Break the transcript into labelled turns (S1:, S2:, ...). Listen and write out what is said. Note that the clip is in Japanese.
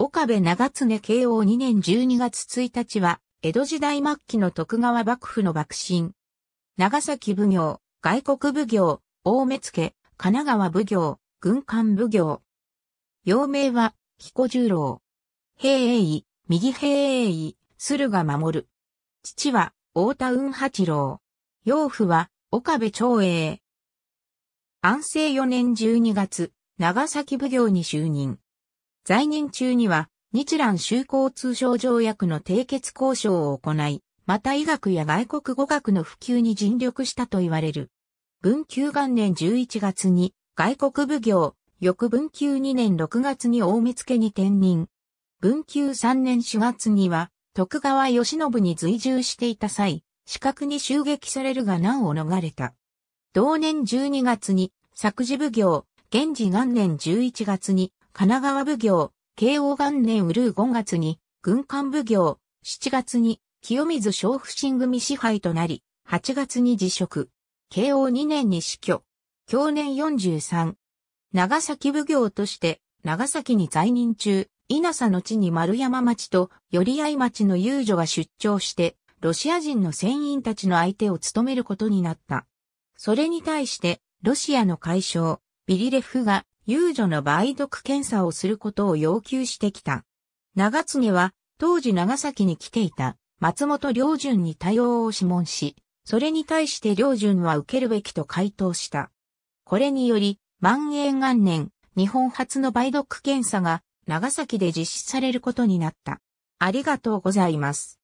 S1: 岡部長常慶応2年12月1日は、江戸時代末期の徳川幕府の幕臣。長崎奉行、外国奉行、大目付、神奈川奉行、軍艦奉行。陽明は、彦十郎。平英位、右平英位、駿河守る。父は、大田雲八郎。養父は、岡部長英。安政4年12月、長崎奉行に就任。在任中には、日蘭修好通商条約の締結交渉を行い、また医学や外国語学の普及に尽力したと言われる。文久元年11月に外国奉行、翌文久2年6月に大目付に転任。文久3年4月には徳川義信に随従していた際、死角に襲撃されるが難を逃れた。同年12月に作事奉行、元治元年11月に神奈川奉行、慶応元年うるう5月に、軍艦奉行、7月に、清水小不審組支配となり、8月に辞職。慶応2年に死去。去年43。長崎奉行として、長崎に在任中、稲佐の地に丸山町と寄合町の遊女が出張して、ロシア人の船員たちの相手を務めることになった。それに対して、ロシアの海将、ビリレフが遊女の梅毒検査をすることを要求してきた。長次は、当時長崎に来ていた松本良順に対応を諮問し、それに対して良順は受けるべきと回答した。これにより、万延元年、日本初の梅毒検査が長崎で実施されることになった。ありがとうございます。